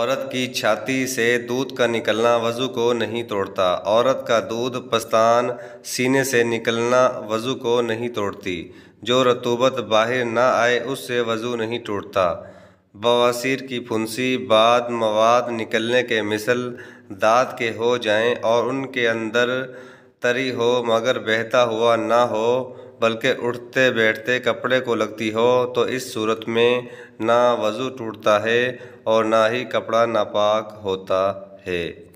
औरत की छाती से दूध का निकलना वज़ू को नहीं तोड़ता औरत का दूध पस्तान सीने से निकलना वज़ू को नहीं तोड़ती जो रतूबत बाहर ना आए उससे वज़ू नहीं टूटता बवासीर की फुंसी बाद मवाद निकलने के मिसल दाँत के हो जाएं और उनके अंदर तरी हो मगर बहता हुआ ना हो बल्कि उठते बैठते कपड़े को लगती हो तो इस सूरत में ना वज़ू टूटता है और ना ही कपड़ा नापाक होता है